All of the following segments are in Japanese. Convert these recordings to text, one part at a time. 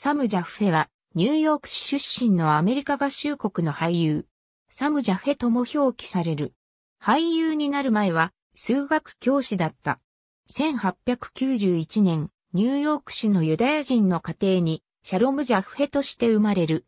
サム・ジャフェは、ニューヨーク市出身のアメリカ合衆国の俳優。サム・ジャフェとも表記される。俳優になる前は、数学教師だった。1891年、ニューヨーク市のユダヤ人の家庭に、シャロム・ジャフェとして生まれる。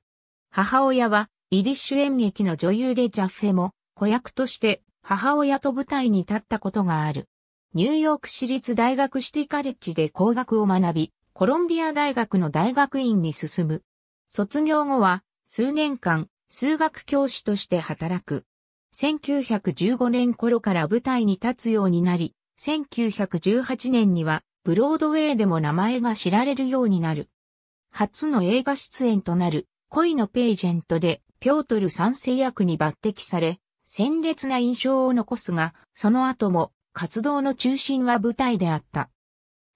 母親は、イディッシュ演劇の女優でジャフェも、子役として、母親と舞台に立ったことがある。ニューヨーク市立大学シティカレッジで工学を学び、コロンビア大学の大学院に進む。卒業後は、数年間、数学教師として働く。1915年頃から舞台に立つようになり、1918年には、ブロードウェイでも名前が知られるようになる。初の映画出演となる、恋のページェントで、ピョートル三世役に抜擢され、鮮烈な印象を残すが、その後も、活動の中心は舞台であった。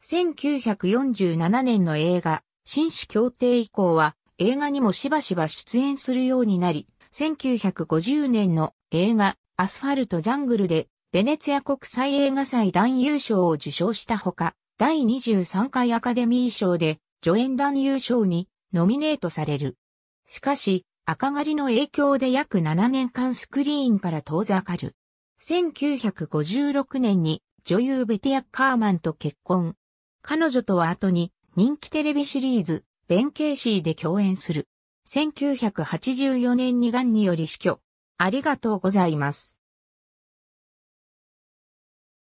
1947年の映画、紳士協定以降は映画にもしばしば出演するようになり、1950年の映画、アスファルト・ジャングルで、ベネツィア国際映画祭男優賞を受賞したほか、第23回アカデミー賞で、助演男優賞にノミネートされる。しかし、赤狩りの影響で約7年間スクリーンから遠ざかる。1956年に女優ベティア・カーマンと結婚。彼女とは後に人気テレビシリーズ、ベン・ケーシーで共演する。1984年に癌により死去。ありがとうございます。